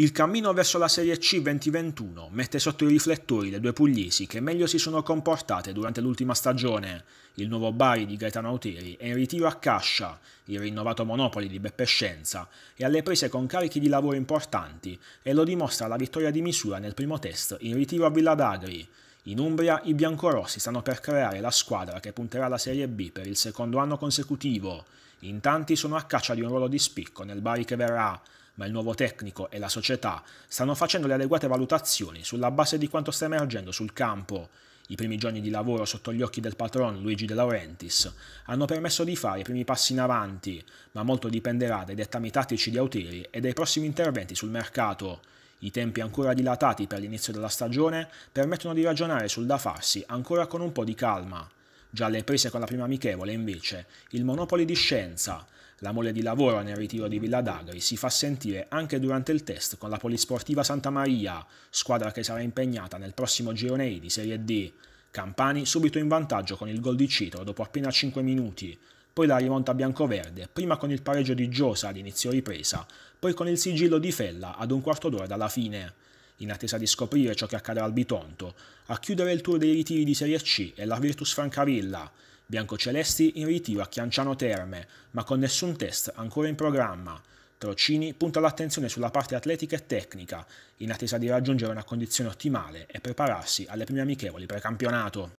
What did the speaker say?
Il cammino verso la Serie C 2021 mette sotto i riflettori le due pugliesi che meglio si sono comportate durante l'ultima stagione, il nuovo Bari di Gaetano Auteri è in ritiro a Cascia, il rinnovato Monopoli di Beppe Scienza è alle prese con carichi di lavoro importanti e lo dimostra la vittoria di misura nel primo test in ritiro a Villa d'Agri. In Umbria i biancorossi stanno per creare la squadra che punterà la Serie B per il secondo anno consecutivo. In tanti sono a caccia di un ruolo di spicco nel Bari che verrà, ma il nuovo tecnico e la società stanno facendo le adeguate valutazioni sulla base di quanto sta emergendo sul campo. I primi giorni di lavoro sotto gli occhi del patron Luigi De Laurentiis hanno permesso di fare i primi passi in avanti, ma molto dipenderà dai dettami tattici di Auteri e dai prossimi interventi sul mercato. I tempi ancora dilatati per l'inizio della stagione permettono di ragionare sul da farsi ancora con un po' di calma. Già alle prese con la prima amichevole, invece, il Monopoli di Scienza, la mole di lavoro nel ritiro di Villa d'Agri, si fa sentire anche durante il test con la Polisportiva Santa Maria, squadra che sarà impegnata nel prossimo girone I di Serie D. Campani subito in vantaggio con il gol di Citro dopo appena 5 minuti, poi la rimonta biancoverde, prima con il pareggio di Giosa ad inizio ripresa, poi con il sigillo di Fella ad un quarto d'ora dalla fine in attesa di scoprire ciò che accadrà al Bitonto, a chiudere il tour dei ritiri di Serie C è la Virtus Francavilla, biancocelesti in ritiro a Chianciano Terme, ma con nessun test ancora in programma. Trocini punta l'attenzione sulla parte atletica e tecnica, in attesa di raggiungere una condizione ottimale e prepararsi alle prime amichevoli precampionato.